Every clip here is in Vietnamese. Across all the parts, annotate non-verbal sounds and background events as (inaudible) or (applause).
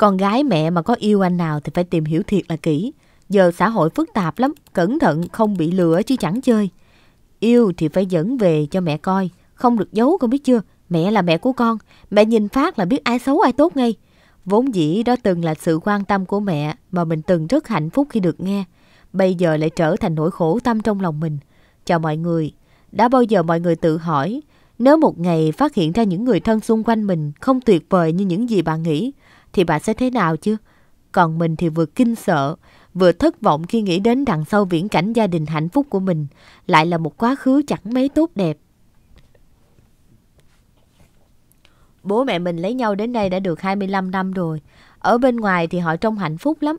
Con gái mẹ mà có yêu anh nào thì phải tìm hiểu thiệt là kỹ. Giờ xã hội phức tạp lắm, cẩn thận không bị lừa chứ chẳng chơi. Yêu thì phải dẫn về cho mẹ coi, không được giấu con biết chưa? Mẹ là mẹ của con, mẹ nhìn phát là biết ai xấu ai tốt ngay. Vốn dĩ đó từng là sự quan tâm của mẹ mà mình từng rất hạnh phúc khi được nghe. Bây giờ lại trở thành nỗi khổ tâm trong lòng mình. Chào mọi người, đã bao giờ mọi người tự hỏi nếu một ngày phát hiện ra những người thân xung quanh mình không tuyệt vời như những gì bạn nghĩ, thì bà sẽ thế nào chứ? Còn mình thì vừa kinh sợ, vừa thất vọng khi nghĩ đến đằng sau viễn cảnh gia đình hạnh phúc của mình lại là một quá khứ chẳng mấy tốt đẹp. Bố mẹ mình lấy nhau đến đây đã được 25 năm rồi. Ở bên ngoài thì họ trông hạnh phúc lắm.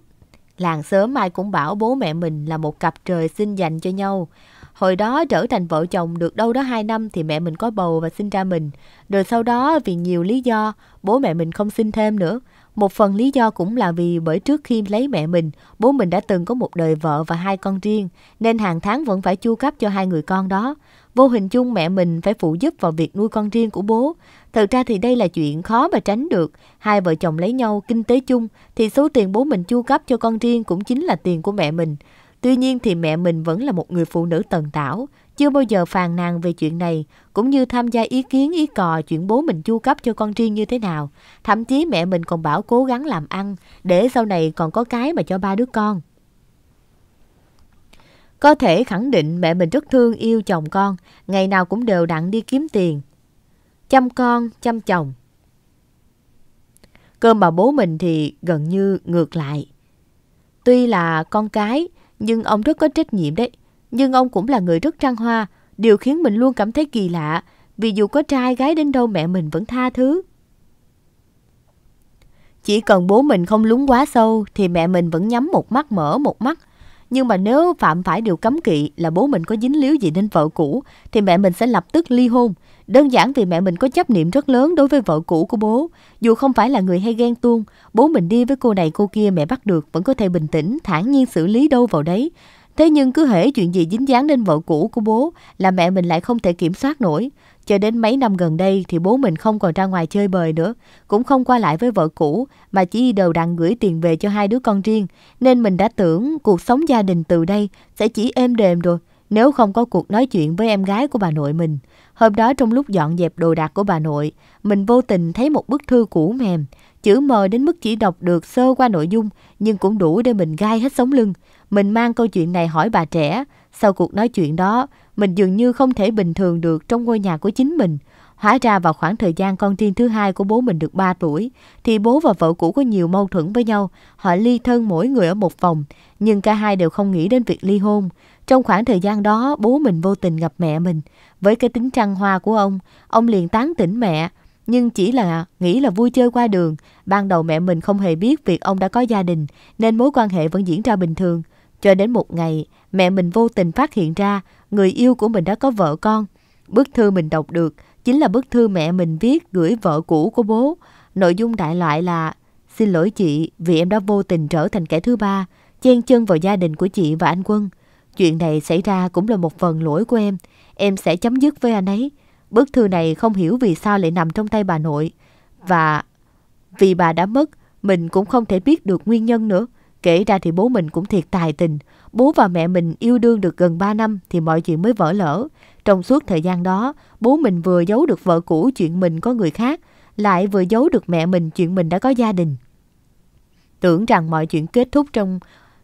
Làng sớm ai cũng bảo bố mẹ mình là một cặp trời sinh dành cho nhau. Hồi đó trở thành vợ chồng được đâu đó 2 năm thì mẹ mình có bầu và sinh ra mình. Rồi sau đó vì nhiều lý do, bố mẹ mình không sinh thêm nữa. Một phần lý do cũng là vì bởi trước khi lấy mẹ mình, bố mình đã từng có một đời vợ và hai con riêng, nên hàng tháng vẫn phải chu cấp cho hai người con đó. Vô hình chung mẹ mình phải phụ giúp vào việc nuôi con riêng của bố. thật ra thì đây là chuyện khó mà tránh được. Hai vợ chồng lấy nhau, kinh tế chung, thì số tiền bố mình chu cấp cho con riêng cũng chính là tiền của mẹ mình. Tuy nhiên thì mẹ mình vẫn là một người phụ nữ tần tảo, chưa bao giờ phàn nàn về chuyện này, cũng như tham gia ý kiến ý cò chuyện bố mình chu cấp cho con riêng như thế nào. Thậm chí mẹ mình còn bảo cố gắng làm ăn, để sau này còn có cái mà cho ba đứa con. Có thể khẳng định mẹ mình rất thương yêu chồng con, ngày nào cũng đều đặn đi kiếm tiền. Chăm con, chăm chồng. Cơm bà bố mình thì gần như ngược lại. Tuy là con cái, nhưng ông rất có trách nhiệm đấy. Nhưng ông cũng là người rất trăng hoa, điều khiến mình luôn cảm thấy kỳ lạ, vì dù có trai gái đến đâu mẹ mình vẫn tha thứ. Chỉ cần bố mình không lúng quá sâu thì mẹ mình vẫn nhắm một mắt mở một mắt, nhưng mà nếu phạm phải điều cấm kỵ là bố mình có dính líu gì đến vợ cũ thì mẹ mình sẽ lập tức ly hôn. Đơn giản vì mẹ mình có chấp niệm rất lớn đối với vợ cũ của bố. Dù không phải là người hay ghen tuông, bố mình đi với cô này cô kia mẹ bắt được vẫn có thể bình tĩnh, thản nhiên xử lý đâu vào đấy. Thế nhưng cứ hễ chuyện gì dính dáng đến vợ cũ của bố là mẹ mình lại không thể kiểm soát nổi. Cho đến mấy năm gần đây thì bố mình không còn ra ngoài chơi bời nữa, cũng không qua lại với vợ cũ mà chỉ đều đặn gửi tiền về cho hai đứa con riêng, nên mình đã tưởng cuộc sống gia đình từ đây sẽ chỉ êm đềm rồi nếu không có cuộc nói chuyện với em gái của bà nội mình. Hôm đó trong lúc dọn dẹp đồ đạc của bà nội, mình vô tình thấy một bức thư cũ mềm, chữ mờ đến mức chỉ đọc được sơ qua nội dung nhưng cũng đủ để mình gai hết sống lưng. Mình mang câu chuyện này hỏi bà trẻ, sau cuộc nói chuyện đó, mình dường như không thể bình thường được trong ngôi nhà của chính mình. Hóa ra vào khoảng thời gian con riêng thứ hai của bố mình được 3 tuổi, thì bố và vợ cũ có nhiều mâu thuẫn với nhau. Họ ly thân mỗi người ở một phòng, nhưng cả hai đều không nghĩ đến việc ly hôn. Trong khoảng thời gian đó, bố mình vô tình gặp mẹ mình. Với cái tính trăng hoa của ông, ông liền tán tỉnh mẹ, nhưng chỉ là nghĩ là vui chơi qua đường. Ban đầu mẹ mình không hề biết việc ông đã có gia đình, nên mối quan hệ vẫn diễn ra bình thường. Cho đến một ngày, mẹ mình vô tình phát hiện ra người yêu của mình đã có vợ con. Bức thư mình đọc được chính là bức thư mẹ mình viết gửi vợ cũ của bố. Nội dung đại loại là Xin lỗi chị vì em đã vô tình trở thành kẻ thứ ba, chen chân vào gia đình của chị và anh Quân. Chuyện này xảy ra cũng là một phần lỗi của em. Em sẽ chấm dứt với anh ấy. Bức thư này không hiểu vì sao lại nằm trong tay bà nội. Và vì bà đã mất, mình cũng không thể biết được nguyên nhân nữa. Kể ra thì bố mình cũng thiệt tài tình. Bố và mẹ mình yêu đương được gần 3 năm thì mọi chuyện mới vỡ lỡ. Trong suốt thời gian đó, bố mình vừa giấu được vợ cũ chuyện mình có người khác, lại vừa giấu được mẹ mình chuyện mình đã có gia đình. Tưởng rằng mọi chuyện kết thúc trong...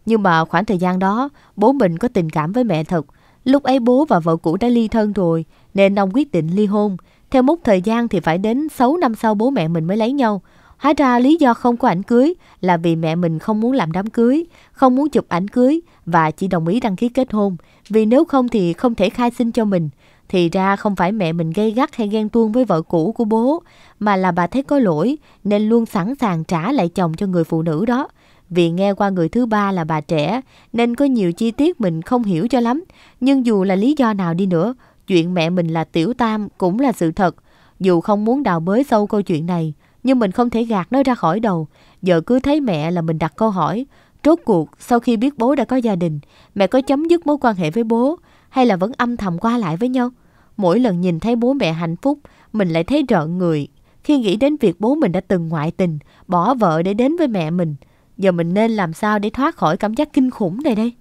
Nhưng mà khoảng thời gian đó, bố mình có tình cảm với mẹ thật. Lúc ấy bố và vợ cũ đã ly thân rồi, nên ông quyết định ly hôn. Theo mốc thời gian thì phải đến 6 năm sau bố mẹ mình mới lấy nhau. Hóa ra lý do không có ảnh cưới là vì mẹ mình không muốn làm đám cưới, không muốn chụp ảnh cưới và chỉ đồng ý đăng ký kết hôn. Vì nếu không thì không thể khai sinh cho mình. Thì ra không phải mẹ mình gây gắt hay ghen tuông với vợ cũ của bố, mà là bà thấy có lỗi nên luôn sẵn sàng trả lại chồng cho người phụ nữ đó. Vì nghe qua người thứ ba là bà trẻ nên có nhiều chi tiết mình không hiểu cho lắm. Nhưng dù là lý do nào đi nữa, chuyện mẹ mình là tiểu tam cũng là sự thật. Dù không muốn đào bới sâu câu chuyện này, nhưng mình không thể gạt nó ra khỏi đầu. Giờ cứ thấy mẹ là mình đặt câu hỏi. Rốt cuộc, sau khi biết bố đã có gia đình, mẹ có chấm dứt mối quan hệ với bố hay là vẫn âm thầm qua lại với nhau? Mỗi lần nhìn thấy bố mẹ hạnh phúc, mình lại thấy rợn người. Khi nghĩ đến việc bố mình đã từng ngoại tình, bỏ vợ để đến với mẹ mình, giờ mình nên làm sao để thoát khỏi cảm giác kinh khủng này đây?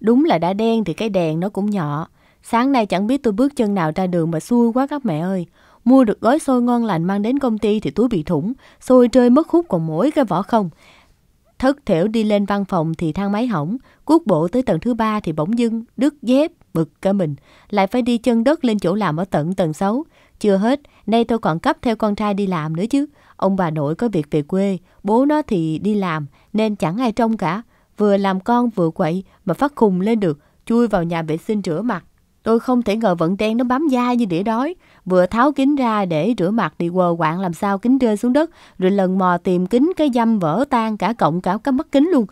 Đúng là đã đen thì cái đèn nó cũng nhỏ. Sáng nay chẳng biết tôi bước chân nào ra đường mà xui quá các mẹ ơi. Mua được gói xôi ngon lành mang đến công ty thì túi bị thủng, xôi rơi mất khúc còn mỗi cái vỏ không. Thất thểu đi lên văn phòng thì thang máy hỏng, cuốc bộ tới tầng thứ ba thì bỗng dưng, đứt dép, bực cả mình. Lại phải đi chân đất lên chỗ làm ở tận tầng 6. Chưa hết, nay tôi còn cấp theo con trai đi làm nữa chứ. Ông bà nội có việc về quê, bố nó thì đi làm, nên chẳng ai trông cả. Vừa làm con vừa quậy mà phát khùng lên được, chui vào nhà vệ sinh rửa mặt, Tôi không thể ngờ vận đen nó bám da như đĩa đói. Vừa tháo kính ra để rửa mặt thì quờ quạng làm sao kính rơi xuống đất, rồi lần mò tìm kính cái dâm vỡ tan cả cọng cả cái mắt kính luôn.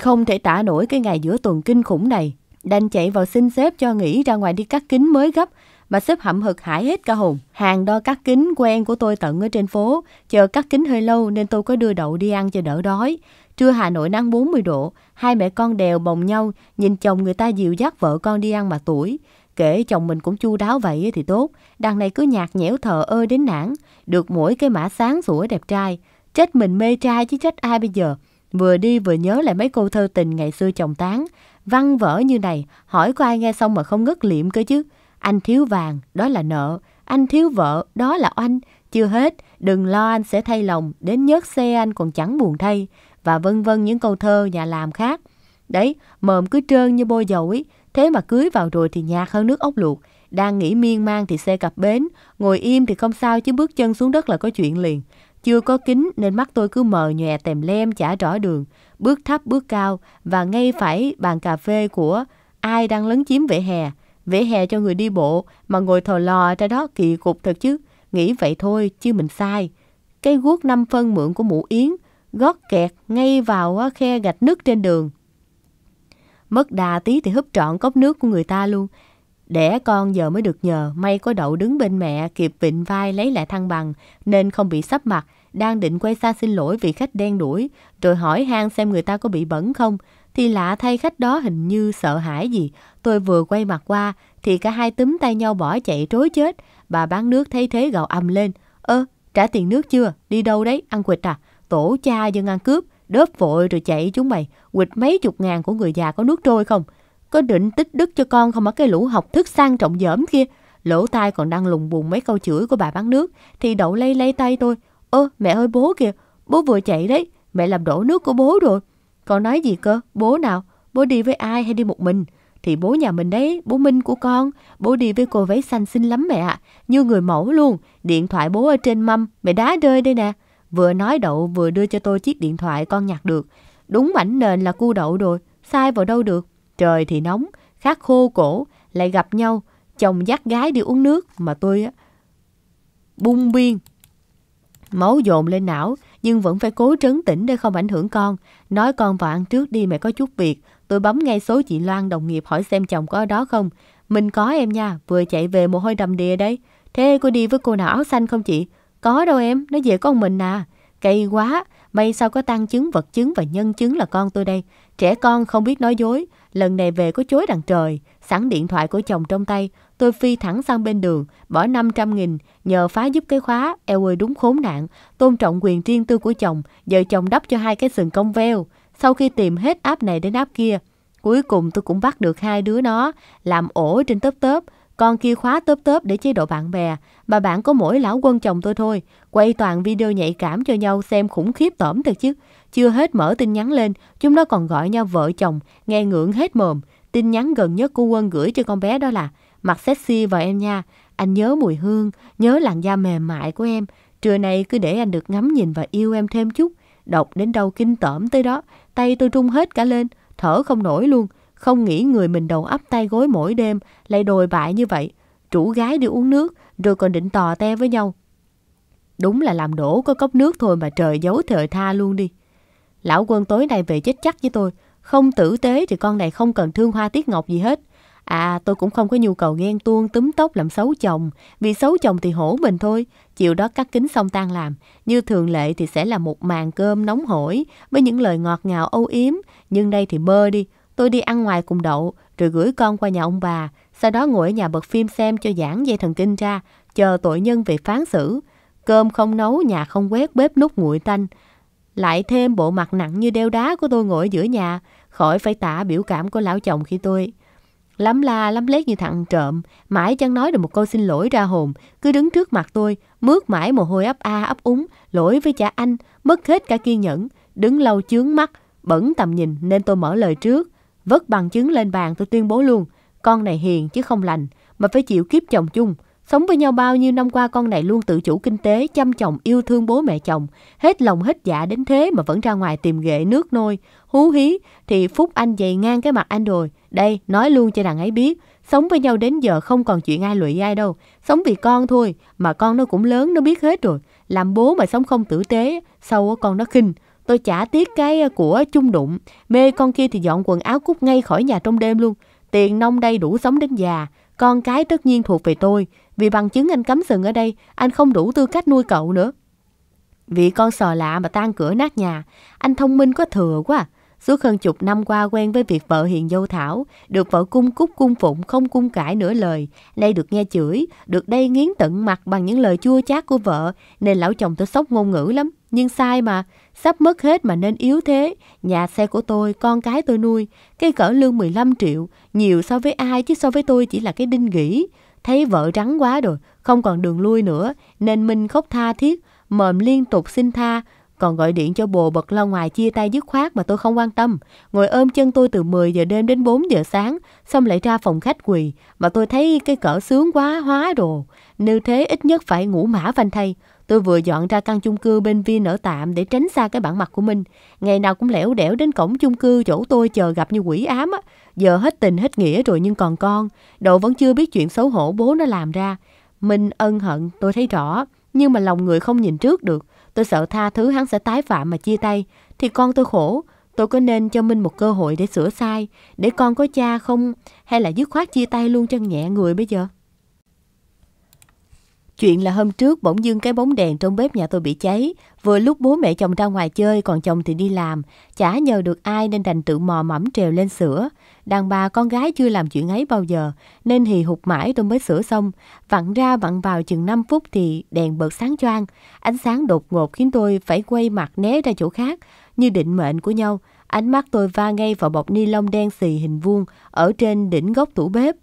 Không thể tả nổi cái ngày giữa tuần kinh khủng này. Đành chạy vào xin xếp cho nghỉ ra ngoài đi cắt kính mới gấp mà xếp hậm hực hải hết cả hồn. Hàng đo cắt kính quen của tôi tận ở trên phố, chờ cắt kính hơi lâu nên tôi có đưa đậu đi ăn cho đỡ đói. Trưa Hà Nội nắng 40 độ, hai mẹ con đèo bồng nhau, nhìn chồng người ta dịu dắt vợ con đi ăn mà tuổi. Kể chồng mình cũng chu đáo vậy thì tốt, đằng này cứ nhạt nhẽo thờ ơ đến nản, được mỗi cái mã sáng sủa đẹp trai. Chết mình mê trai chứ chết ai bây giờ. Vừa đi vừa nhớ lại mấy câu thơ tình ngày xưa chồng tán. Văn vỡ như này, hỏi có ai nghe xong mà không ngất liệm cơ chứ. Anh thiếu vàng, đó là nợ. Anh thiếu vợ, đó là oanh. Chưa hết, đừng lo anh sẽ thay lòng, đến nhớt xe anh còn chẳng buồn thay. Và vân vân những câu thơ nhà làm khác. Đấy, mồm cứ trơn như bôi dầu ấy, Thế mà cưới vào rồi thì nhạt hơn nước ốc luộc. Đang nghĩ miên man thì xe cập bến, ngồi im thì không sao chứ bước chân xuống đất là có chuyện liền. Chưa có kính nên mắt tôi cứ mờ nhòe tèm lem chả rõ đường. Bước thấp bước cao và ngay phải bàn cà phê của ai đang lấn chiếm vỉa hè. Vỉa hè cho người đi bộ mà ngồi thò lò ra đó kỳ cục thật chứ. Nghĩ vậy thôi chứ mình sai. Cây guốc năm phân mượn của mụ yến gót kẹt ngay vào khe gạch nứt trên đường. Mất đà tí thì húp trọn cốc nước của người ta luôn. Đẻ con giờ mới được nhờ, may có đậu đứng bên mẹ, kịp vịnh vai lấy lại thăng bằng, nên không bị sắp mặt, đang định quay xa xin lỗi vì khách đen đuổi, rồi hỏi hang xem người ta có bị bẩn không, thì lạ thay khách đó hình như sợ hãi gì. Tôi vừa quay mặt qua, thì cả hai túm tay nhau bỏ chạy trối chết. Bà bán nước thấy thế gào ầm lên. Ơ, trả tiền nước chưa? Đi đâu đấy? Ăn quỵt à? Tổ cha dân ăn cướp đớp vội rồi chạy chúng mày, quịch mấy chục ngàn của người già có nước trôi không? Có định tích đức cho con không ở cái lũ học thức sang trọng dởm kia? Lỗ tai còn đang lùng bùng mấy câu chửi của bà bán nước, thì đậu lay lay tay tôi. Ơ, mẹ ơi bố kìa, bố vừa chạy đấy, mẹ làm đổ nước của bố rồi. con nói gì cơ, bố nào, bố đi với ai hay đi một mình? Thì bố nhà mình đấy, bố Minh của con, bố đi với cô váy xanh xinh lắm mẹ ạ, như người mẫu luôn, điện thoại bố ở trên mâm, mẹ đá rơi đây nè. Vừa nói đậu vừa đưa cho tôi chiếc điện thoại con nhặt được. Đúng mảnh nền là cu đậu rồi, sai vào đâu được. Trời thì nóng, khát khô cổ, lại gặp nhau. Chồng dắt gái đi uống nước mà tôi á, bung biên. Máu dồn lên não, nhưng vẫn phải cố trấn tĩnh để không ảnh hưởng con. Nói con vào ăn trước đi mẹ có chút việc. Tôi bấm ngay số chị Loan đồng nghiệp hỏi xem chồng có ở đó không. Mình có em nha, vừa chạy về mồ hôi đầm đìa đấy. Thế cô đi với cô nào áo xanh không chị? Có đâu em, nó về con mình à. cây quá, may sao có tăng chứng vật chứng và nhân chứng là con tôi đây. Trẻ con không biết nói dối, lần này về có chối đằng trời. Sẵn điện thoại của chồng trong tay, tôi phi thẳng sang bên đường, bỏ 500 nghìn, nhờ phá giúp cái khóa, eo ơi đúng khốn nạn, tôn trọng quyền riêng tư của chồng, vợ chồng đắp cho hai cái sừng cong veo. Sau khi tìm hết áp này đến áp kia, cuối cùng tôi cũng bắt được hai đứa nó, làm ổ trên tớp tớp, con kia khóa tớp tớp để chế độ bạn bè, mà bạn có mỗi lão quân chồng tôi thôi. Quay toàn video nhạy cảm cho nhau xem khủng khiếp tởm thật chứ. Chưa hết mở tin nhắn lên, chúng nó còn gọi nhau vợ chồng, nghe ngưỡng hết mồm. Tin nhắn gần nhất của quân gửi cho con bé đó là mặt sexy vào em nha, anh nhớ mùi hương, nhớ làn da mềm mại của em. Trưa nay cứ để anh được ngắm nhìn và yêu em thêm chút. Đọc đến đâu kinh tởm tới đó, tay tôi trung hết cả lên, thở không nổi luôn. Không nghĩ người mình đầu ấp tay gối mỗi đêm lại đồi bại như vậy, chủ gái đi uống nước rồi còn định tò te với nhau. Đúng là làm đổ có cốc nước thôi mà trời giấu thời tha luôn đi. Lão quân tối nay về chết chắc với tôi, không tử tế thì con này không cần thương hoa tiết ngọc gì hết. À tôi cũng không có nhu cầu ghen tuôn túm tóc làm xấu chồng Vì xấu chồng thì hổ mình thôi Chiều đó cắt kính xong tan làm Như thường lệ thì sẽ là một màn cơm nóng hổi Với những lời ngọt ngào âu yếm Nhưng đây thì bơ đi Tôi đi ăn ngoài cùng đậu, rồi gửi con qua nhà ông bà, sau đó ngồi ở nhà bật phim xem cho giãn dây thần kinh ra, chờ tội nhân về phán xử. Cơm không nấu, nhà không quét, bếp nút nguội tanh. Lại thêm bộ mặt nặng như đeo đá của tôi ngồi ở giữa nhà, khỏi phải tả biểu cảm của lão chồng khi tôi. Lắm la, lắm lét như thằng trộm, mãi chẳng nói được một câu xin lỗi ra hồn, cứ đứng trước mặt tôi, mướt mãi mồ hôi ấp a ấp úng, lỗi với cha anh, mất hết cả kiên nhẫn, đứng lâu chướng mắt, bẩn tầm nhìn nên tôi mở lời trước. Vớt bằng chứng lên bàn tôi tuyên bố luôn, con này hiền chứ không lành, mà phải chịu kiếp chồng chung. Sống với nhau bao nhiêu năm qua con này luôn tự chủ kinh tế, chăm chồng, yêu thương bố mẹ chồng. Hết lòng hết dạ đến thế mà vẫn ra ngoài tìm ghệ nước nôi. Hú hí thì Phúc Anh dày ngang cái mặt anh rồi. Đây, nói luôn cho đàn ấy biết. Sống với nhau đến giờ không còn chuyện ai lụy ai đâu. Sống vì con thôi, mà con nó cũng lớn, nó biết hết rồi. Làm bố mà sống không tử tế, sau con nó khinh. Tôi chả tiếc cái ờ, của chung đụng, mê con kia thì dọn quần áo cút ngay khỏi nhà trong đêm luôn. Tiền nông đây đủ sống đến già, con cái tất nhiên thuộc về tôi. Vì bằng chứng anh cấm sừng ở đây, anh không đủ tư cách nuôi cậu nữa. Vì con sò lạ mà tan cửa nát nhà, anh thông minh có thừa quá Suốt hơn chục năm qua quen với việc vợ hiền dâu thảo, được vợ cung cúc cung phụng không cung cãi nửa lời, nay được nghe chửi, được đây nghiến tận mặt bằng những lời chua chát của vợ, nên lão chồng tôi sốc ngôn ngữ lắm, nhưng sai mà, Sắp mất hết mà nên yếu thế, nhà xe của tôi, con cái tôi nuôi, cây cỡ lương 15 triệu, nhiều so với ai chứ so với tôi chỉ là cái đinh gỉ Thấy vợ rắn quá rồi, không còn đường lui nữa, nên Minh khóc tha thiết, mồm liên tục xin tha, còn gọi điện cho bồ bật lo ngoài chia tay dứt khoát mà tôi không quan tâm. Ngồi ôm chân tôi từ 10 giờ đêm đến 4 giờ sáng, xong lại ra phòng khách quỳ. Mà tôi thấy cái cỡ sướng quá hóa đồ. Nếu thế ít nhất phải ngủ mã phanh thay. Tôi vừa dọn ra căn chung cư bên Vin ở tạm để tránh xa cái bản mặt của mình. Ngày nào cũng lẻo đẻo đến cổng chung cư chỗ tôi chờ gặp như quỷ ám á. Giờ hết tình hết nghĩa rồi nhưng còn con, đậu vẫn chưa biết chuyện xấu hổ bố nó làm ra. Minh ân hận, tôi thấy rõ, nhưng mà lòng người không nhìn trước được. Tôi sợ tha thứ hắn sẽ tái phạm mà chia tay. Thì con tôi khổ, tôi có nên cho Minh một cơ hội để sửa sai, để con có cha không, hay là dứt khoát chia tay luôn chân nhẹ người bây giờ? Chuyện là hôm trước bỗng dưng cái bóng đèn trong bếp nhà tôi bị cháy, vừa lúc bố mẹ chồng ra ngoài chơi còn chồng thì đi làm, chả nhờ được ai nên đành tự mò mẫm trèo lên sửa. Đàn bà con gái chưa làm chuyện ấy bao giờ nên hì hụt mãi tôi mới sửa xong, vặn ra vặn vào chừng 5 phút thì đèn bật sáng choang, ánh sáng đột ngột khiến tôi phải quay mặt né ra chỗ khác, như định mệnh của nhau, ánh mắt tôi va ngay vào bọc ni lông đen xì hình vuông ở trên đỉnh góc tủ bếp.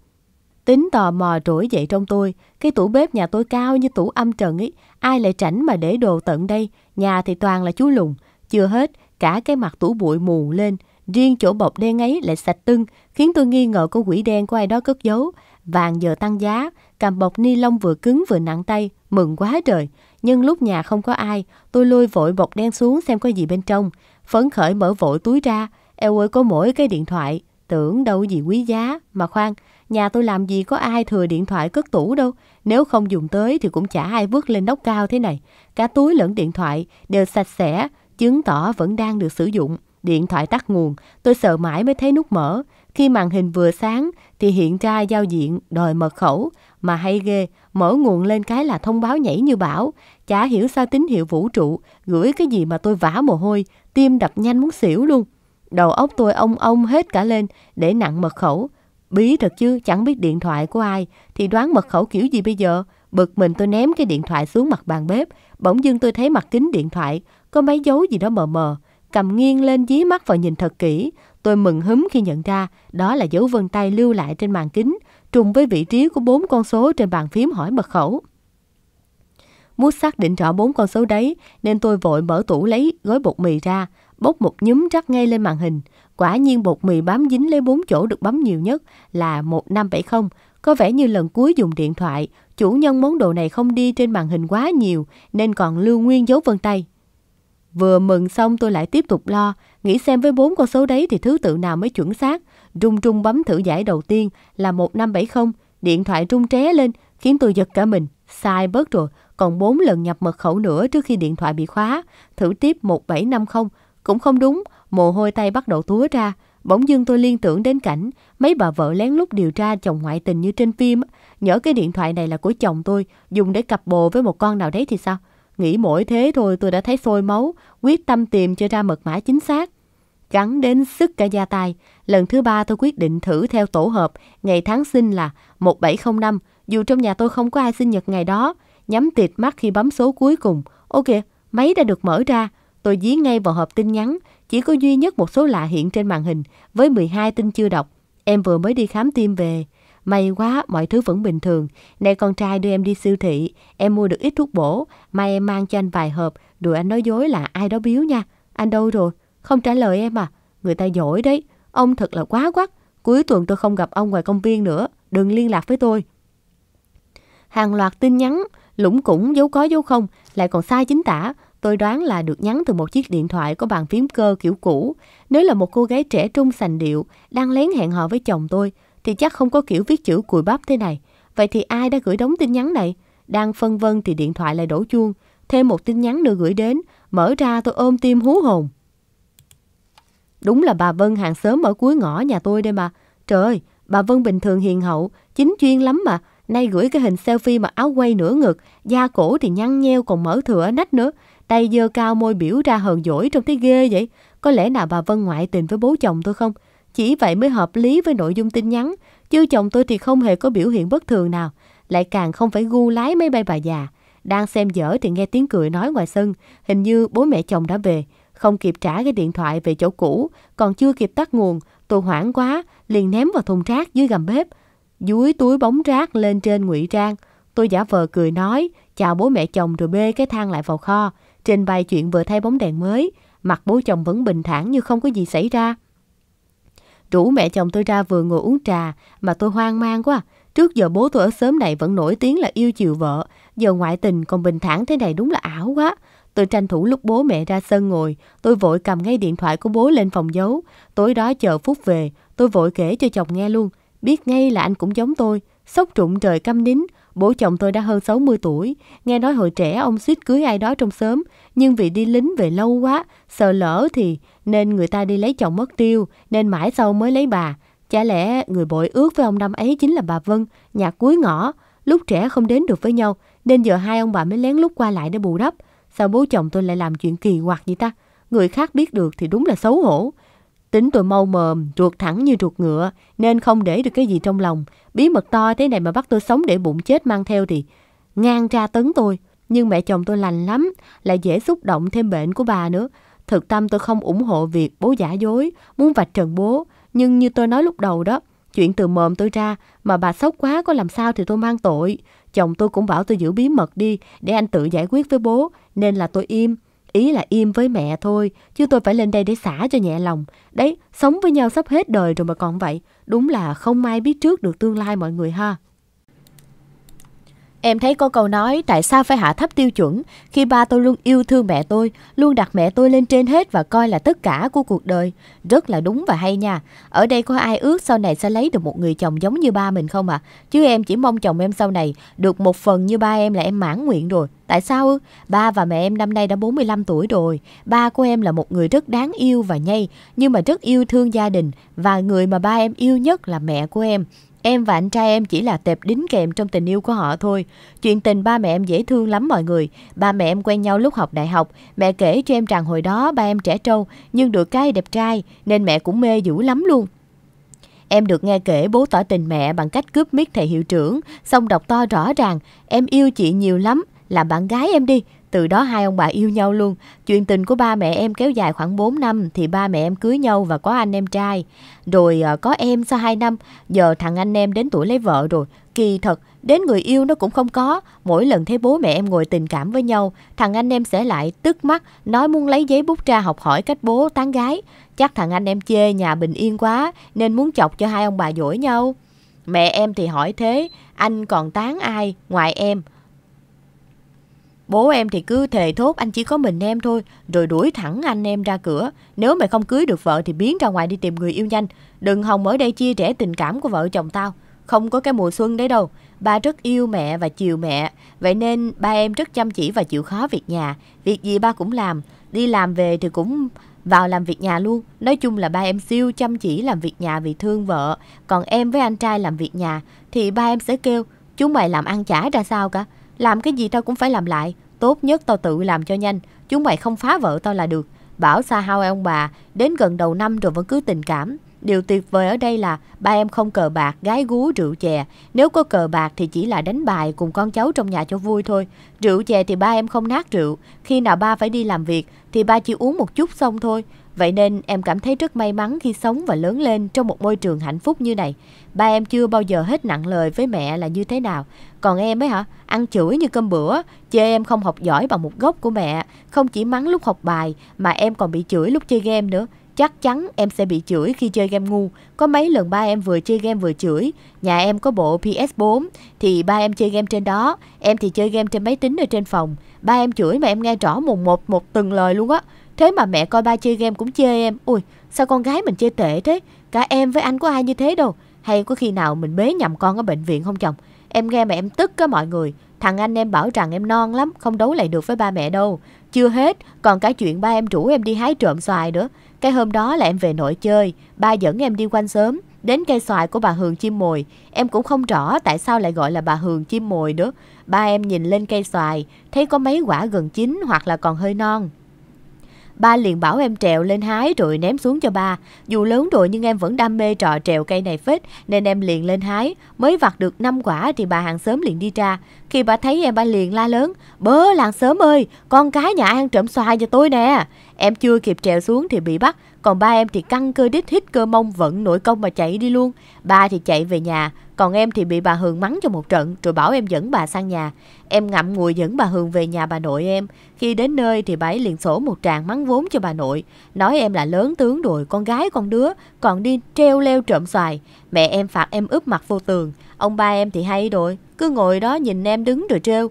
Tính tò mò trỗi dậy trong tôi, cái tủ bếp nhà tôi cao như tủ âm trần ấy, ai lại tránh mà để đồ tận đây, nhà thì toàn là chú lùng. Chưa hết, cả cái mặt tủ bụi mù lên, riêng chỗ bọc đen ấy lại sạch tưng, khiến tôi nghi ngờ có quỷ đen của ai đó cất giấu. Vàng giờ tăng giá, cầm bọc ni lông vừa cứng vừa nặng tay, mừng quá trời. Nhưng lúc nhà không có ai, tôi lôi vội bọc đen xuống xem có gì bên trong. Phấn khởi mở vội túi ra, eo ơi có mỗi cái điện thoại, tưởng đâu gì quý giá, mà khoan, Nhà tôi làm gì có ai thừa điện thoại cất tủ đâu. Nếu không dùng tới thì cũng chả ai vứt lên nóc cao thế này. Cả túi lẫn điện thoại đều sạch sẽ, chứng tỏ vẫn đang được sử dụng. Điện thoại tắt nguồn, tôi sợ mãi mới thấy nút mở. Khi màn hình vừa sáng thì hiện ra giao diện đòi mật khẩu. Mà hay ghê, mở nguồn lên cái là thông báo nhảy như bão. Chả hiểu sao tín hiệu vũ trụ, gửi cái gì mà tôi vã mồ hôi, tim đập nhanh muốn xỉu luôn. Đầu óc tôi ông ông hết cả lên để nặng mật khẩu. Bí thật chứ, chẳng biết điện thoại của ai, thì đoán mật khẩu kiểu gì bây giờ? Bực mình tôi ném cái điện thoại xuống mặt bàn bếp, bỗng dưng tôi thấy mặt kính điện thoại, có mấy dấu gì đó mờ mờ. Cầm nghiêng lên dí mắt vào nhìn thật kỹ, tôi mừng húm khi nhận ra đó là dấu vân tay lưu lại trên màn kính, trùng với vị trí của bốn con số trên bàn phím hỏi mật khẩu. Muốn xác định rõ bốn con số đấy, nên tôi vội mở tủ lấy gói bột mì ra, bốc một nhúm rắc ngay lên màn hình. Quả nhiên bột mì bám dính lấy bốn chỗ được bấm nhiều nhất là 1570. Có vẻ như lần cuối dùng điện thoại, chủ nhân món đồ này không đi trên màn hình quá nhiều nên còn lưu nguyên dấu vân tay. Vừa mừng xong tôi lại tiếp tục lo, nghĩ xem với bốn con số đấy thì thứ tự nào mới chuẩn xác. Trung Trung bấm thử giải đầu tiên là 1570, điện thoại trung tré lên khiến tôi giật cả mình. Sai bớt rồi, còn bốn lần nhập mật khẩu nữa trước khi điện thoại bị khóa. Thử tiếp 1750, cũng không đúng, Mồ hôi tay bắt đầu túa ra, bỗng dưng tôi liên tưởng đến cảnh mấy bà vợ lén lút điều tra chồng ngoại tình như trên phim. Nhớ cái điện thoại này là của chồng tôi, dùng để cặp bồ với một con nào đấy thì sao? Nghĩ mỗi thế thôi tôi đã thấy sôi máu, quyết tâm tìm cho ra mật mã chính xác. gắn đến sức cả gia tài. lần thứ ba tôi quyết định thử theo tổ hợp, ngày tháng sinh là 1705, dù trong nhà tôi không có ai sinh nhật ngày đó, nhắm tịt mắt khi bấm số cuối cùng. Ô kìa, máy đã được mở ra, tôi dí ngay vào hộp tin nhắn, chỉ có duy nhất một số lạ hiện trên màn hình với 12 tin chưa đọc. Em vừa mới đi khám tim về. May quá, mọi thứ vẫn bình thường. nay con trai đưa em đi siêu thị, em mua được ít thuốc bổ. Mai em mang cho anh vài hộp, đùi anh nói dối là ai đó biếu nha. Anh đâu rồi? Không trả lời em à? Người ta giỏi đấy. Ông thật là quá quắc. Cuối tuần tôi không gặp ông ngoài công viên nữa. Đừng liên lạc với tôi. Hàng loạt tin nhắn, lũng củng, dấu có dấu không, lại còn sai chính tả. Tôi đoán là được nhắn từ một chiếc điện thoại có bàn phím cơ kiểu cũ. Nếu là một cô gái trẻ trung sành điệu đang lén hẹn hò với chồng tôi thì chắc không có kiểu viết chữ cùi bắp thế này. Vậy thì ai đã gửi đống tin nhắn này? Đang phân vân thì điện thoại lại đổ chuông. Thêm một tin nhắn nữa gửi đến. Mở ra tôi ôm tim hú hồn. Đúng là bà Vân hàng xóm ở cuối ngõ nhà tôi đây mà. Trời ơi, bà Vân bình thường hiền hậu, chính chuyên lắm mà. Nay gửi cái hình selfie mà áo quay nửa ngực, da cổ thì nhăn nheo còn mở thừa nách nữa tay dơ cao môi biểu ra hờn dỗi trông thấy ghê vậy. Có lẽ nào bà Vân ngoại tình với bố chồng tôi không? Chỉ vậy mới hợp lý với nội dung tin nhắn, chứ chồng tôi thì không hề có biểu hiện bất thường nào, lại càng không phải gu lái máy bay bà già. Đang xem dở thì nghe tiếng cười nói ngoài sân, hình như bố mẹ chồng đã về, không kịp trả cái điện thoại về chỗ cũ, còn chưa kịp tắt nguồn, tôi hoảng quá, liền ném vào thùng rác dưới gầm bếp, dúi túi bóng rác lên trên ngụy trang. Tôi giả vờ cười nói, chào bố mẹ chồng rồi bê cái thang lại vào kho trên bài chuyện vừa thay bóng đèn mới, mặt bố chồng vẫn bình thản như không có gì xảy ra. Rủ mẹ chồng tôi ra vừa ngồi uống trà mà tôi hoang mang quá. Trước giờ bố tôi ở sớm này vẫn nổi tiếng là yêu chiều vợ, giờ ngoại tình còn bình thản thế này đúng là ảo quá. Tôi tranh thủ lúc bố mẹ ra sân ngồi, tôi vội cầm ngay điện thoại của bố lên phòng giấu. Tối đó chờ phút về, tôi vội kể cho chồng nghe luôn. Biết ngay là anh cũng giống tôi, sốc trụng trời căm nín, Bố chồng tôi đã hơn 60 tuổi, nghe nói hồi trẻ ông suýt cưới ai đó trong xóm, nhưng vì đi lính về lâu quá, sợ lỡ thì nên người ta đi lấy chồng mất tiêu, nên mãi sau mới lấy bà. Chả lẽ người bội ước với ông năm ấy chính là bà Vân, nhà cuối ngõ, lúc trẻ không đến được với nhau, nên giờ hai ông bà mới lén lút qua lại để bù đắp. Sao bố chồng tôi lại làm chuyện kỳ quặc vậy ta? Người khác biết được thì đúng là xấu hổ. Tính tôi mau mờm, ruột thẳng như ruột ngựa, nên không để được cái gì trong lòng. Bí mật to thế này mà bắt tôi sống để bụng chết mang theo thì ngang tra tấn tôi. Nhưng mẹ chồng tôi lành lắm, lại dễ xúc động thêm bệnh của bà nữa. Thực tâm tôi không ủng hộ việc bố giả dối, muốn vạch trần bố. Nhưng như tôi nói lúc đầu đó, chuyện từ mồm tôi ra mà bà sốc quá có làm sao thì tôi mang tội. Chồng tôi cũng bảo tôi giữ bí mật đi để anh tự giải quyết với bố, nên là tôi im. Ý là im với mẹ thôi, chứ tôi phải lên đây để xả cho nhẹ lòng. Đấy, sống với nhau sắp hết đời rồi mà còn vậy. Đúng là không ai biết trước được tương lai mọi người ha. Em thấy có câu nói tại sao phải hạ thấp tiêu chuẩn khi ba tôi luôn yêu thương mẹ tôi, luôn đặt mẹ tôi lên trên hết và coi là tất cả của cuộc đời. Rất là đúng và hay nha. Ở đây có ai ước sau này sẽ lấy được một người chồng giống như ba mình không ạ? À? Chứ em chỉ mong chồng em sau này được một phần như ba em là em mãn nguyện rồi. Tại sao Ba và mẹ em năm nay đã 45 tuổi rồi. Ba của em là một người rất đáng yêu và nhây, nhưng mà rất yêu thương gia đình và người mà ba em yêu nhất là mẹ của em. Em và anh trai em chỉ là tệp đính kèm trong tình yêu của họ thôi. Chuyện tình ba mẹ em dễ thương lắm mọi người. Ba mẹ em quen nhau lúc học đại học. Mẹ kể cho em rằng hồi đó ba em trẻ trâu nhưng được cái đẹp trai nên mẹ cũng mê dữ lắm luôn. Em được nghe kể bố tỏ tình mẹ bằng cách cướp miết thầy hiệu trưởng, xong đọc to rõ ràng, em yêu chị nhiều lắm, làm bạn gái em đi, từ đó hai ông bà yêu nhau luôn. Chuyện tình của ba mẹ em kéo dài khoảng 4 năm thì ba mẹ em cưới nhau và có anh em trai. Rồi ờ, có em sau 2 năm, giờ thằng anh em đến tuổi lấy vợ rồi. Kỳ thật, đến người yêu nó cũng không có. Mỗi lần thấy bố mẹ em ngồi tình cảm với nhau, thằng anh em sẽ lại tức mắt, nói muốn lấy giấy bút ra học hỏi cách bố tán gái. Chắc thằng anh em chê nhà bình yên quá nên muốn chọc cho hai ông bà dỗi nhau. Mẹ em thì hỏi thế, anh còn tán ai ngoài em? Bố em thì cứ thề thốt anh chỉ có mình em thôi, rồi đuổi thẳng anh em ra cửa. Nếu mày không cưới được vợ thì biến ra ngoài đi tìm người yêu nhanh. Đừng hòng ở đây chia rẽ tình cảm của vợ chồng tao. Không có cái mùa xuân đấy đâu. Ba rất yêu mẹ và chiều mẹ. Vậy nên ba em rất chăm chỉ và chịu khó việc nhà. Việc gì ba cũng làm. Đi làm về thì cũng vào làm việc nhà luôn. Nói chung là ba em siêu chăm chỉ làm việc nhà vì thương vợ. Còn em với anh trai làm việc nhà thì ba em sẽ kêu chúng mày làm ăn chả ra sao cả. Làm cái gì tao cũng phải làm lại, tốt nhất tao tự làm cho nhanh, chúng mày không phá vợ tao là được. Bảo xa hao e ông bà, đến gần đầu năm rồi vẫn cứ tình cảm, Điều tuyệt vời ở đây là ba em không cờ bạc, gái gú, rượu chè. Nếu có cờ bạc thì chỉ là đánh bài cùng con cháu trong nhà cho vui thôi. Rượu chè thì ba em không nát rượu. Khi nào ba phải đi làm việc thì ba chỉ uống một chút xong thôi. Vậy nên em cảm thấy rất may mắn khi sống và lớn lên trong một môi trường hạnh phúc như này. Ba em chưa bao giờ hết nặng lời với mẹ là như thế nào. Còn em ấy hả, ăn chửi như cơm bữa, chê em không học giỏi bằng một gốc của mẹ. Không chỉ mắng lúc học bài mà em còn bị chửi lúc chơi game nữa. Chắc chắn em sẽ bị chửi khi chơi game ngu. Có mấy lần ba em vừa chơi game vừa chửi. Nhà em có bộ PS4 thì ba em chơi game trên đó. Em thì chơi game trên máy tính ở trên phòng. Ba em chửi mà em nghe rõ mùng một một từng lời luôn á. Thế mà mẹ coi ba chơi game cũng chê em. Ui, sao con gái mình chơi tệ thế? Cả em với anh có ai như thế đâu. Hay có khi nào mình bế nhầm con ở bệnh viện không chồng? Em nghe mà em tức á mọi người. Thằng anh em bảo rằng em non lắm, không đấu lại được với ba mẹ đâu. Chưa hết, còn cả chuyện ba em rủ em đi hái trộm xoài nữa. Cái hôm đó là em về nội chơi, ba dẫn em đi quanh sớm, đến cây xoài của bà Hường chim mồi. Em cũng không rõ tại sao lại gọi là bà Hường chim mồi nữa. Ba em nhìn lên cây xoài, thấy có mấy quả gần chín hoặc là còn hơi non. Ba liền bảo em trèo lên hái rồi ném xuống cho ba. Dù lớn rồi nhưng em vẫn đam mê trò trèo cây này phết nên em liền lên hái. Mới vặt được 5 quả thì bà hàng xóm liền đi ra. Khi bà thấy em ba liền la lớn. Bớ làng xóm ơi, con cái nhà ăn trộm xoài cho tôi nè. Em chưa kịp trèo xuống thì bị bắt. Còn ba em thì căng cơ đít hít cơ mông vẫn nổi công mà chạy đi luôn. Ba thì chạy về nhà. Còn em thì bị bà Hường mắng cho một trận rồi bảo em dẫn bà sang nhà. Em ngậm ngùi dẫn bà Hường về nhà bà nội em. Khi đến nơi thì bà ấy liền sổ một tràng mắng vốn cho bà nội. Nói em là lớn tướng rồi con gái con đứa, còn đi treo leo trộm xoài. Mẹ em phạt em ướp mặt vô tường. Ông ba em thì hay rồi, cứ ngồi đó nhìn em đứng rồi treo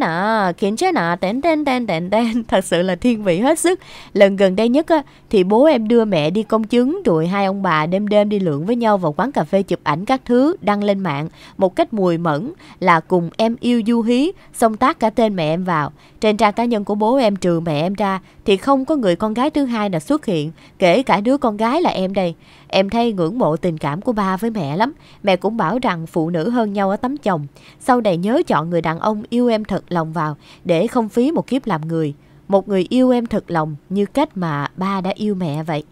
nà, Kinchana, nà, tén tén tén tén tén, (laughs) thật sự là thiên vị hết sức. Lần gần đây nhất á, thì bố em đưa mẹ đi công chứng rồi hai ông bà đêm đêm đi lượn với nhau vào quán cà phê chụp ảnh các thứ đăng lên mạng một cách mùi mẫn là cùng em yêu du hí, xong tác cả tên mẹ em vào. Trên trang cá nhân của bố em trừ mẹ em ra thì không có người con gái thứ hai nào xuất hiện, kể cả đứa con gái là em đây. Em thấy ngưỡng mộ tình cảm của ba với mẹ lắm. Mẹ cũng bảo rằng phụ nữ hơn nhau ở tấm chồng. Sau này nhớ chọn người đàn ông yêu em thật lòng vào để không phí một kiếp làm người. Một người yêu em thật lòng như cách mà ba đã yêu mẹ vậy.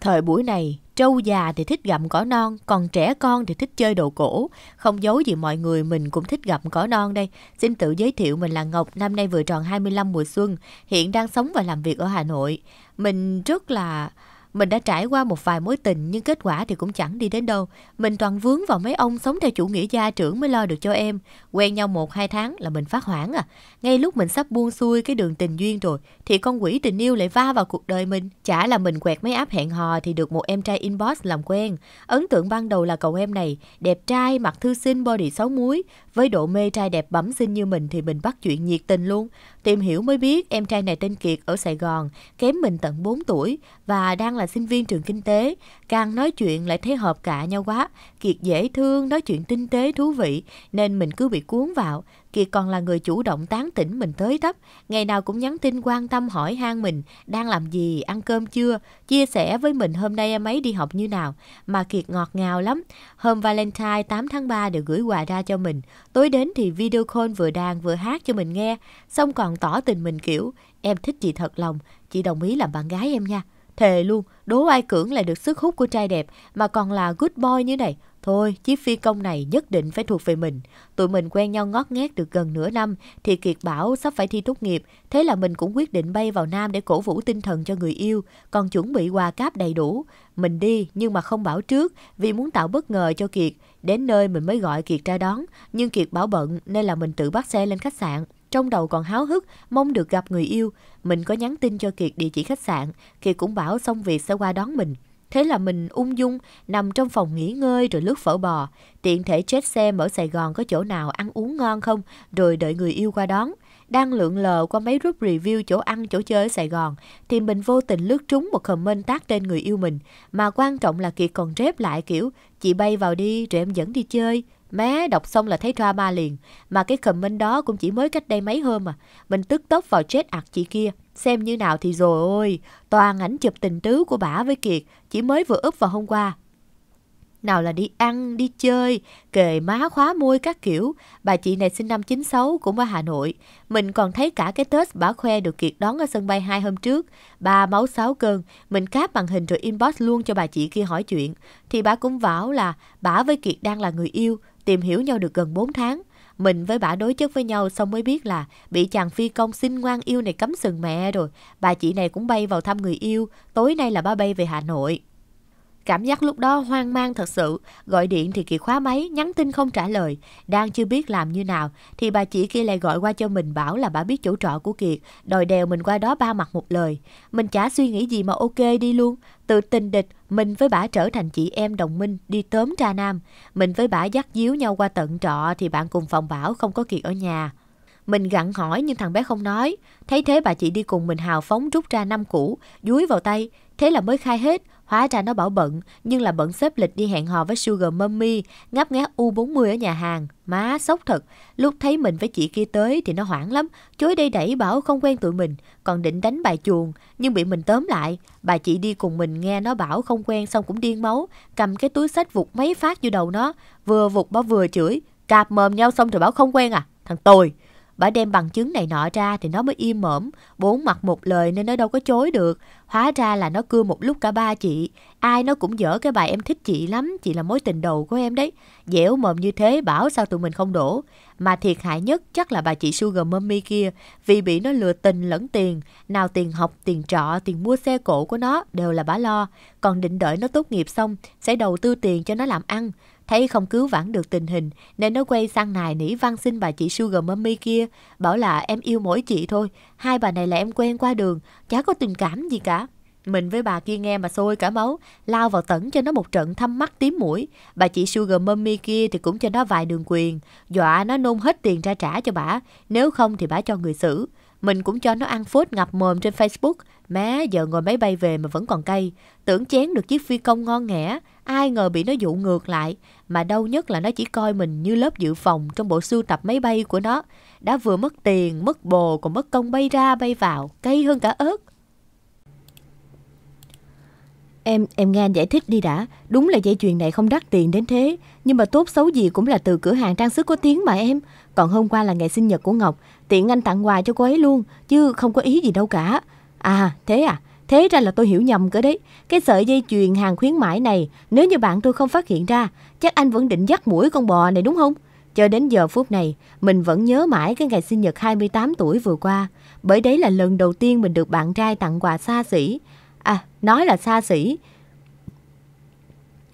Thời buổi này, trâu già thì thích gặm cỏ non, còn trẻ con thì thích chơi đồ cổ. Không giấu gì mọi người, mình cũng thích gặm cỏ non đây. Xin tự giới thiệu mình là Ngọc, năm nay vừa tròn 25 mùa xuân, hiện đang sống và làm việc ở Hà Nội. Mình rất là mình đã trải qua một vài mối tình nhưng kết quả thì cũng chẳng đi đến đâu. Mình toàn vướng vào mấy ông sống theo chủ nghĩa gia trưởng mới lo được cho em. Quen nhau một hai tháng là mình phát hoảng à. Ngay lúc mình sắp buông xuôi cái đường tình duyên rồi thì con quỷ tình yêu lại va vào cuộc đời mình. Chả là mình quẹt mấy app hẹn hò thì được một em trai inbox làm quen. Ấn tượng ban đầu là cậu em này đẹp trai, mặt thư sinh, body xấu muối. Với độ mê trai đẹp bẩm sinh như mình thì mình bắt chuyện nhiệt tình luôn. Tìm hiểu mới biết em trai này tên Kiệt ở Sài Gòn, kém mình tận 4 tuổi và đang là là sinh viên trường kinh tế, càng nói chuyện lại thấy hợp cả nhau quá. Kiệt dễ thương, nói chuyện tinh tế, thú vị, nên mình cứ bị cuốn vào. Kiệt còn là người chủ động tán tỉnh mình tới tấp, ngày nào cũng nhắn tin quan tâm hỏi han mình, đang làm gì, ăn cơm chưa, chia sẻ với mình hôm nay em ấy đi học như nào. Mà Kiệt ngọt ngào lắm, hôm Valentine 8 tháng 3 đều gửi quà ra cho mình. Tối đến thì video call vừa đàn vừa hát cho mình nghe, xong còn tỏ tình mình kiểu, em thích chị thật lòng, chị đồng ý làm bạn gái em nha. Thề luôn, đố ai cưỡng lại được sức hút của trai đẹp mà còn là good boy như này. Thôi, chiếc phi công này nhất định phải thuộc về mình. Tụi mình quen nhau ngót nghét được gần nửa năm, thì Kiệt bảo sắp phải thi tốt nghiệp, thế là mình cũng quyết định bay vào Nam để cổ vũ tinh thần cho người yêu, còn chuẩn bị quà cáp đầy đủ. Mình đi, nhưng mà không bảo trước, vì muốn tạo bất ngờ cho Kiệt. Đến nơi mình mới gọi Kiệt ra đón, nhưng Kiệt bảo bận nên là mình tự bắt xe lên khách sạn. Trong đầu còn háo hức, mong được gặp người yêu. Mình có nhắn tin cho Kiệt địa chỉ khách sạn, Kiệt cũng bảo xong việc sẽ qua đón mình. Thế là mình ung dung, nằm trong phòng nghỉ ngơi rồi lướt phở bò. Tiện thể chết xem ở Sài Gòn có chỗ nào ăn uống ngon không, rồi đợi người yêu qua đón. Đang lượn lờ qua mấy group review chỗ ăn chỗ chơi ở Sài Gòn, thì mình vô tình lướt trúng một comment tác tên người yêu mình. Mà quan trọng là Kiệt còn rép lại kiểu, chị bay vào đi rồi em dẫn đi chơi. Má đọc xong là thấy drama liền, mà cái comment đó cũng chỉ mới cách đây mấy hôm mà. Mình tức tốc vào chết ạc chị kia, xem như nào thì rồi ôi, toàn ảnh chụp tình tứ của bả với Kiệt, chỉ mới vừa úp vào hôm qua. Nào là đi ăn, đi chơi, kề má khóa môi các kiểu. Bà chị này sinh năm 96 cũng ở Hà Nội. Mình còn thấy cả cái Tết bả khoe được Kiệt đón ở sân bay hai hôm trước. ba máu sáu cơn, mình cáp bằng hình rồi inbox luôn cho bà chị kia hỏi chuyện. Thì bà cũng vảo là bả với Kiệt đang là người yêu, Tìm hiểu nhau được gần 4 tháng, mình với bà đối chất với nhau xong mới biết là bị chàng phi công xinh ngoan yêu này cấm sừng mẹ rồi. Bà chị này cũng bay vào thăm người yêu, tối nay là ba bay về Hà Nội. Cảm giác lúc đó hoang mang thật sự, gọi điện thì Kiệt khóa máy, nhắn tin không trả lời. Đang chưa biết làm như nào, thì bà chị kia lại gọi qua cho mình bảo là bà biết chỗ trọ của Kiệt, đòi đèo mình qua đó ba mặt một lời. Mình chả suy nghĩ gì mà ok đi luôn. Từ tình địch, mình với bà trở thành chị em đồng minh đi tóm tra nam. Mình với bà dắt díu nhau qua tận trọ thì bạn cùng phòng bảo không có Kiệt ở nhà. Mình gặn hỏi nhưng thằng bé không nói. Thấy thế bà chị đi cùng mình hào phóng rút ra năm củ, dúi vào tay. Thế là mới khai hết. Hóa ra nó bảo bận, nhưng là bận xếp lịch đi hẹn hò với Sugar Mummy, ngáp ngáp U40 ở nhà hàng. Má sốc thật, lúc thấy mình với chị kia tới thì nó hoảng lắm, chối đây đẩy bảo không quen tụi mình, còn định đánh bài chuồng, nhưng bị mình tóm lại. Bà chị đi cùng mình nghe nó bảo không quen xong cũng điên máu, cầm cái túi sách vụt mấy phát vô đầu nó, vừa vụt bảo vừa chửi, cạp mồm nhau xong rồi bảo không quen à, thằng tồi. Bà đem bằng chứng này nọ ra thì nó mới im mõm, bốn mặt một lời nên nó đâu có chối được. Hóa ra là nó cưa một lúc cả ba chị, ai nó cũng dở cái bài em thích chị lắm, chị là mối tình đầu của em đấy. Dẻo mồm như thế bảo sao tụi mình không đổ. Mà thiệt hại nhất chắc là bà chị Sugar mommy kia, vì bị nó lừa tình lẫn tiền, nào tiền học, tiền trọ, tiền mua xe cổ của nó đều là bà lo. Còn định đợi nó tốt nghiệp xong, sẽ đầu tư tiền cho nó làm ăn. Thấy không cứu vãn được tình hình, nên nó quay sang nài nỉ văn xin bà chị Sugar mommy kia, bảo là em yêu mỗi chị thôi, hai bà này là em quen qua đường, chả có tình cảm gì cả. Mình với bà kia nghe mà sôi cả máu, lao vào tẩn cho nó một trận thăm mắt tím mũi. Bà chị Sugar mommy kia thì cũng cho nó vài đường quyền, dọa nó nôn hết tiền ra trả cho bà, nếu không thì bà cho người xử. Mình cũng cho nó ăn phốt ngập mồm trên Facebook. Má giờ ngồi máy bay về mà vẫn còn cay. Tưởng chén được chiếc phi công ngon nghẻ. Ai ngờ bị nó dụ ngược lại. Mà đau nhất là nó chỉ coi mình như lớp dự phòng trong bộ sưu tập máy bay của nó. Đã vừa mất tiền, mất bồ, còn mất công bay ra bay vào. Cay hơn cả ớt. Em em nghe anh giải thích đi đã, đúng là dây chuyền này không đắt tiền đến thế, nhưng mà tốt xấu gì cũng là từ cửa hàng trang sức có tiếng mà em. Còn hôm qua là ngày sinh nhật của Ngọc, tiện anh tặng quà cho cô ấy luôn, chứ không có ý gì đâu cả. À, thế à? Thế ra là tôi hiểu nhầm cơ đấy. Cái sợi dây chuyền hàng khuyến mãi này, nếu như bạn tôi không phát hiện ra, chắc anh vẫn định dắt mũi con bò này đúng không? Cho đến giờ phút này, mình vẫn nhớ mãi cái ngày sinh nhật 28 tuổi vừa qua. Bởi đấy là lần đầu tiên mình được bạn trai tặng quà xa xỉ. À, nói là xa xỉ.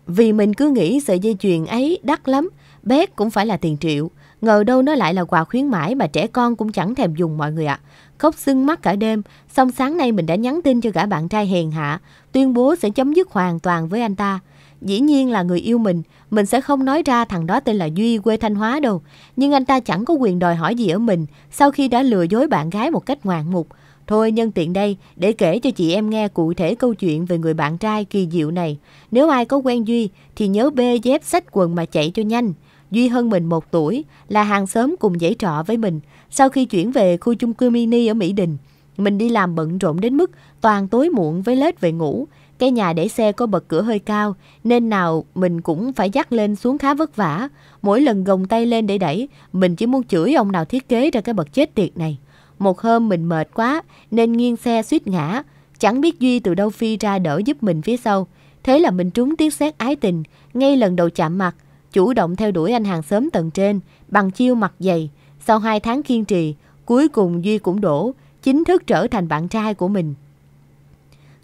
Vì mình cứ nghĩ sợi dây chuyền ấy đắt lắm, bét cũng phải là tiền triệu. Ngờ đâu nó lại là quà khuyến mãi mà trẻ con cũng chẳng thèm dùng mọi người ạ. À. Khóc sưng mắt cả đêm, xong sáng nay mình đã nhắn tin cho gã bạn trai hèn hạ, tuyên bố sẽ chấm dứt hoàn toàn với anh ta. Dĩ nhiên là người yêu mình, mình sẽ không nói ra thằng đó tên là Duy quê Thanh Hóa đâu. Nhưng anh ta chẳng có quyền đòi hỏi gì ở mình sau khi đã lừa dối bạn gái một cách ngoạn mục. Thôi nhân tiện đây, để kể cho chị em nghe cụ thể câu chuyện về người bạn trai kỳ diệu này. Nếu ai có quen Duy thì nhớ bê dép sách quần mà chạy cho nhanh. Duy hơn mình 1 tuổi, là hàng xóm cùng dãy trọ với mình. Sau khi chuyển về khu chung cư mini ở Mỹ Đình, mình đi làm bận rộn đến mức toàn tối muộn với lết về ngủ. Cái nhà để xe có bậc cửa hơi cao, nên nào mình cũng phải dắt lên xuống khá vất vả. Mỗi lần gồng tay lên để đẩy, mình chỉ muốn chửi ông nào thiết kế ra cái bậc chết tiệt này. Một hôm mình mệt quá, nên nghiêng xe suýt ngã. Chẳng biết Duy từ đâu phi ra đỡ giúp mình phía sau. Thế là mình trúng tiếng xét ái tình, ngay lần đầu chạm mặt, chủ động theo đuổi anh hàng xóm tầng trên bằng chiêu mặt dày. Sau 2 tháng kiên trì, cuối cùng Duy cũng đổ, chính thức trở thành bạn trai của mình.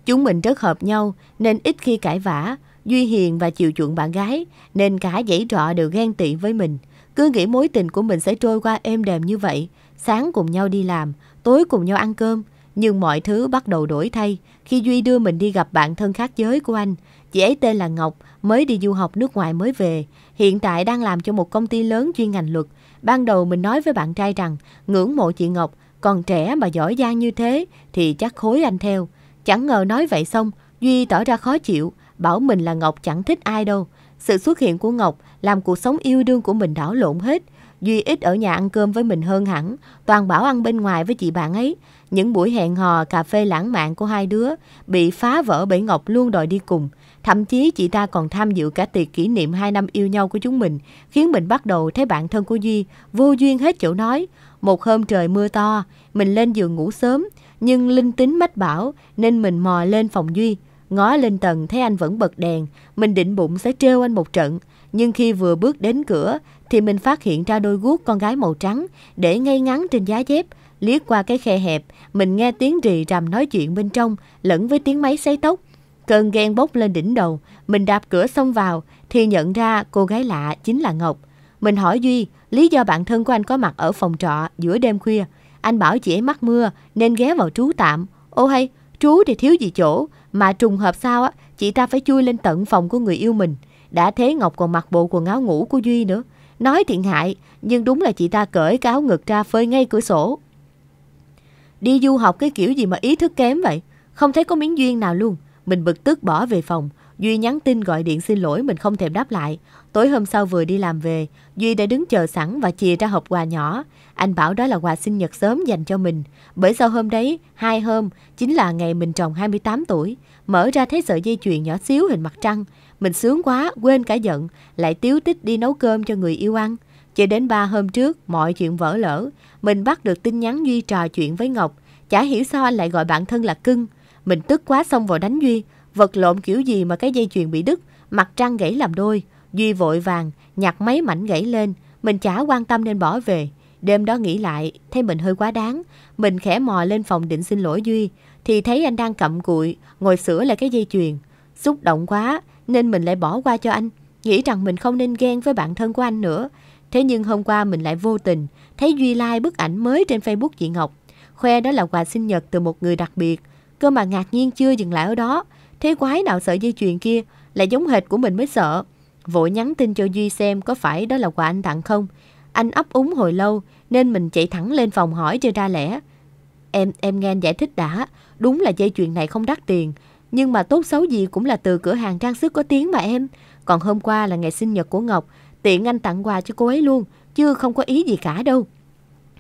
Chúng mình rất hợp nhau nên ít khi cãi vã, Duy hiền và chiều chuộng bạn gái nên cả dãy trọ đều ghen tị với mình. Cứ nghĩ mối tình của mình sẽ trôi qua êm đềm như vậy, sáng cùng nhau đi làm, tối cùng nhau ăn cơm. Nhưng mọi thứ bắt đầu đổi thay khi Duy đưa mình đi gặp bạn thân khác giới của anh. Chị ấy tên là Ngọc, mới đi du học nước ngoài mới về. Hiện tại đang làm cho một công ty lớn chuyên ngành luật. Ban đầu mình nói với bạn trai rằng ngưỡng mộ chị Ngọc, còn trẻ mà giỏi giang như thế thì chắc khối anh theo. Chẳng ngờ nói vậy xong, Duy tỏ ra khó chịu, bảo mình là Ngọc chẳng thích ai đâu. Sự xuất hiện của Ngọc làm cuộc sống yêu đương của mình đảo lộn hết. Duy ít ở nhà ăn cơm với mình hơn hẳn, toàn bảo ăn bên ngoài với chị bạn ấy. Những buổi hẹn hò, cà phê lãng mạn của hai đứa bị phá vỡ bởi Ngọc luôn đòi đi cùng. Thậm chí chị ta còn tham dự cả tiệc kỷ niệm 2 năm yêu nhau của chúng mình, khiến mình bắt đầu thấy bạn thân của Duy vô duyên hết chỗ nói. Một hôm trời mưa to, mình lên giường ngủ sớm, nhưng linh tính mách bảo nên mình mò lên phòng Duy. Ngó lên tầng thấy anh vẫn bật đèn, mình định bụng sẽ trêu anh một trận. Nhưng khi vừa bước đến cửa thì mình phát hiện ra đôi guốc con gái màu trắng để ngay ngắn trên giá dép. Liếc qua cái khe hẹp, mình nghe tiếng rì rầm nói chuyện bên trong lẫn với tiếng máy xấy tóc. Cơn ghen bốc lên đỉnh đầu, mình đạp cửa xông vào thì nhận ra cô gái lạ chính là Ngọc. Mình hỏi Duy lý do bạn thân của anh có mặt ở phòng trọ giữa đêm khuya. Anh bảo chị ấy mắc mưa nên ghé vào trú tạm. Ô hay, trú thì thiếu gì chỗ, mà trùng hợp sao á, chị ta phải chui lên tận phòng của người yêu mình. Đã thế Ngọc còn mặc bộ quần áo ngủ của Duy nữa. Nói thiện hại, nhưng đúng là chị ta cởi cái áo ngực ra phơi ngay cửa sổ. Đi du học cái kiểu gì mà ý thức kém vậy, không thấy có miếng duyên nào luôn. Mình bực tức bỏ về phòng. Duy nhắn tin gọi điện xin lỗi mình không thèm đáp lại. Tối hôm sau vừa đi làm về, Duy đã đứng chờ sẵn và chìa ra hộp quà nhỏ. Anh bảo đó là quà sinh nhật sớm dành cho mình. Bởi sau hôm đấy, hai hôm, chính là ngày mình tròn 28 tuổi. Mở ra thấy sợi dây chuyền nhỏ xíu hình mặt trăng. Mình sướng quá, quên cả giận, lại tiếu tích đi nấu cơm cho người yêu ăn. Cho đến ba hôm trước, mọi chuyện vỡ lỡ. Mình bắt được tin nhắn Duy trò chuyện với Ngọc. Chả hiểu sao anh lại gọi bạn thân là cưng. Mình tức quá xông vào đánh Duy, vật lộn kiểu gì mà cái dây chuyền bị đứt, mặt trăng gãy làm đôi. Duy vội vàng, nhặt mấy mảnh gãy lên, mình chả quan tâm nên bỏ về. Đêm đó nghĩ lại, thấy mình hơi quá đáng, mình khẽ mò lên phòng định xin lỗi Duy, thì thấy anh đang cặm cụi, ngồi sửa lại cái dây chuyền. Xúc động quá, nên mình lại bỏ qua cho anh, nghĩ rằng mình không nên ghen với bạn thân của anh nữa. Thế nhưng hôm qua mình lại vô tình, thấy Duy like bức ảnh mới trên Facebook chị Ngọc, khoe đó là quà sinh nhật từ một người đặc biệt, Cơ mà ngạc nhiên chưa dừng lại ở đó, thế quái đạo sợi dây chuyền kia là giống hệt của mình mới sợ. Vội nhắn tin cho Duy xem có phải đó là quà anh tặng không. Anh ấp úng hồi lâu nên mình chạy thẳng lên phòng hỏi cho ra lẽ. Em em nghe anh giải thích đã, đúng là dây chuyền này không đắt tiền, nhưng mà tốt xấu gì cũng là từ cửa hàng trang sức có tiếng mà em. Còn hôm qua là ngày sinh nhật của Ngọc, tiện anh tặng quà cho cô ấy luôn, chứ không có ý gì cả đâu.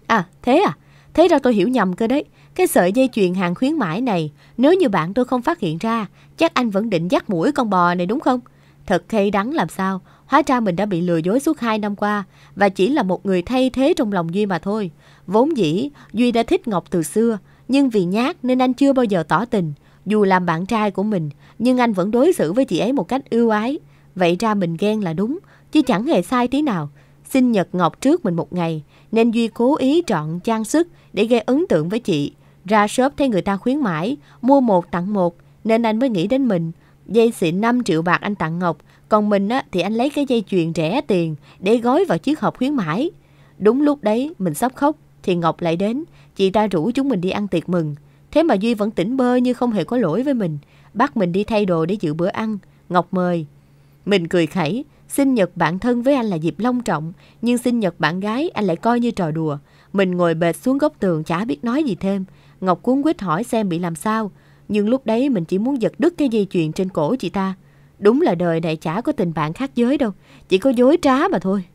À, thế à? Thế ra tôi hiểu nhầm cơ đấy. Cái sợi dây chuyền hàng khuyến mãi này, nếu như bạn tôi không phát hiện ra, chắc anh vẫn định dắt mũi con bò này đúng không? Thật khê đắng làm sao, hóa ra mình đã bị lừa dối suốt 2 năm qua và chỉ là một người thay thế trong lòng Duy mà thôi. Vốn dĩ, Duy đã thích Ngọc từ xưa, nhưng vì nhát nên anh chưa bao giờ tỏ tình. Dù làm bạn trai của mình, nhưng anh vẫn đối xử với chị ấy một cách ưu ái. Vậy ra mình ghen là đúng, chứ chẳng hề sai tí nào. sinh Nhật Ngọc trước mình một ngày, nên Duy cố ý chọn trang sức để gây ấn tượng với chị. Ra shop thấy người ta khuyến mãi, mua một tặng một, nên anh mới nghĩ đến mình. Dây xịn 5 triệu bạc anh tặng Ngọc, còn mình á, thì anh lấy cái dây chuyền rẻ tiền để gói vào chiếc hộp khuyến mãi. Đúng lúc đấy, mình sắp khóc, thì Ngọc lại đến. Chị ta rủ chúng mình đi ăn tiệc mừng. Thế mà Duy vẫn tỉnh bơ như không hề có lỗi với mình. Bắt mình đi thay đồ để dự bữa ăn. Ngọc mời. Mình cười khẩy, sinh nhật bạn thân với anh là dịp long trọng, nhưng sinh nhật bạn gái anh lại coi như trò đùa. Mình ngồi bệt xuống góc tường chả biết nói gì thêm. Ngọc cuốn quýt hỏi xem bị làm sao, nhưng lúc đấy mình chỉ muốn giật đứt cái dây chuyền trên cổ chị ta. Đúng là đời này chả có tình bạn khác giới đâu, chỉ có dối trá mà thôi.